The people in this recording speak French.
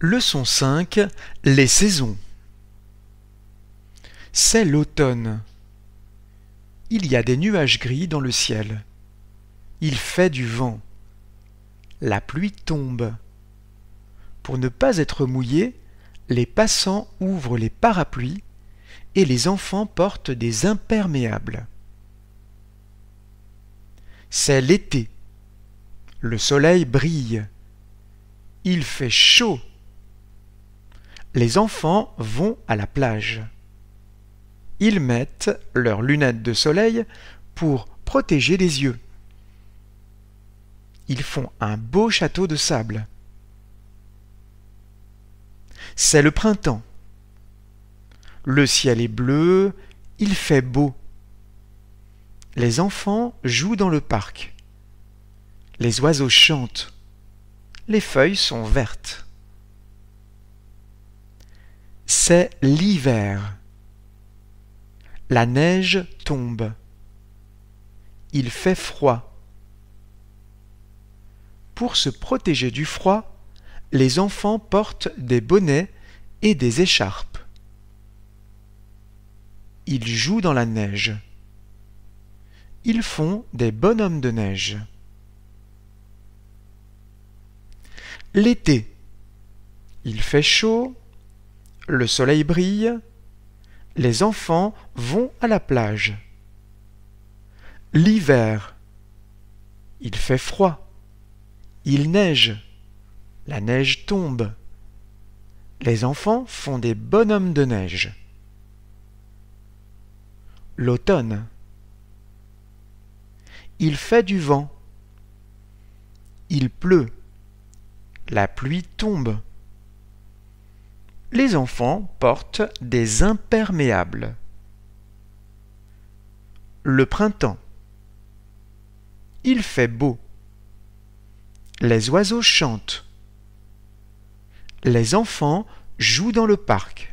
Leçon 5 Les saisons. C'est l'automne. Il y a des nuages gris dans le ciel. Il fait du vent. La pluie tombe. Pour ne pas être mouillés, les passants ouvrent les parapluies et les enfants portent des imperméables. C'est l'été. Le soleil brille. Il fait chaud. Les enfants vont à la plage. Ils mettent leurs lunettes de soleil pour protéger les yeux. Ils font un beau château de sable. C'est le printemps. Le ciel est bleu, il fait beau. Les enfants jouent dans le parc. Les oiseaux chantent. Les feuilles sont vertes. C'est l'hiver. La neige tombe. Il fait froid. Pour se protéger du froid, les enfants portent des bonnets et des écharpes. Ils jouent dans la neige. Ils font des bonhommes de neige. L'été. Il fait chaud, le soleil brille. Les enfants vont à la plage. L'hiver. Il fait froid. Il neige. La neige tombe. Les enfants font des bonhommes de neige. L'automne. Il fait du vent. Il pleut. La pluie tombe les enfants portent des imperméables. Le printemps. Il fait beau. Les oiseaux chantent. Les enfants jouent dans le parc.